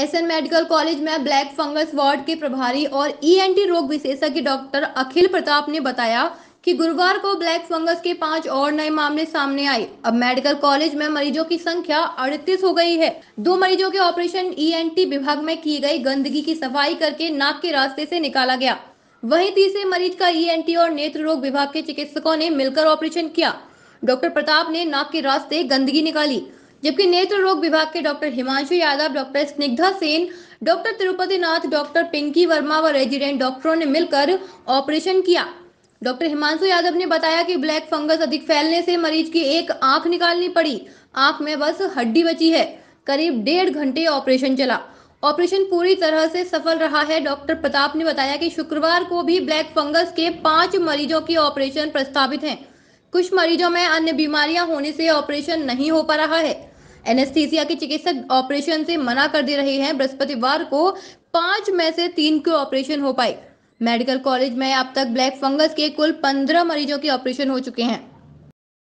SN medical college में black fungus ward के प्रभारी और ईएनटी e रोग विशेषज्ञ डॉक्टर अखिल प्रताप ने बताया कि गुरुवार को ब्लैक फंगस के पांच और नए मामले सामने आए अब मेडिकल कॉलेज में मरीजों की संख्या अड़तीस हो गई है दो मरीजों के ऑपरेशन ईएनटी e विभाग में की गई गंदगी की सफाई करके नाक के रास्ते से निकाला गया वहीं तीसरे मरीज का ईएनटी e और नेत्र रोग विभाग के चिकित्सकों ने मिलकर ऑपरेशन किया डॉक्टर प्रताप ने नाक के रास्ते गंदगी निकाली जबकि नेत्र रोग विभाग के doctor Himanshu Yadav doctor Snigdha Sen doctor Tirupati Nath doctor Pinki Verma व रेजिडेंट डॉक्टरों ने मिलकर ऑपरेशन किया डॉक्टर हिमांशु यादव ने बताया कि ब्लैक फंगस अधिक फैलने से मरीज की एक आंख निकालनी पड़ी आंख में बस हड्डी बची है करीब डेढ़ घंटे ऑपरेशन चला ऑपरेशन पूरी तरह से सफल रहा है डॉक्टर प्रताप ने बताया कि शुक्रवार को भी ब्लैक फंगस के पांच मरीजों की ऑपरेशन प्रस्तावित हैं कुछ मरीजों में अन्य बीमारियां होने से ऑपरेशन नहीं हो पा रहा है एनेस्थीसिया के चिकित्सक ऑपरेशन से मना कर दे रहे हैं बृहस्पतिवार को पांच में से तीन के ऑपरेशन हो पाए मेडिकल कॉलेज में अब तक ब्लैक फंगस के कुल पंद्रह मरीजों के ऑपरेशन हो चुके हैं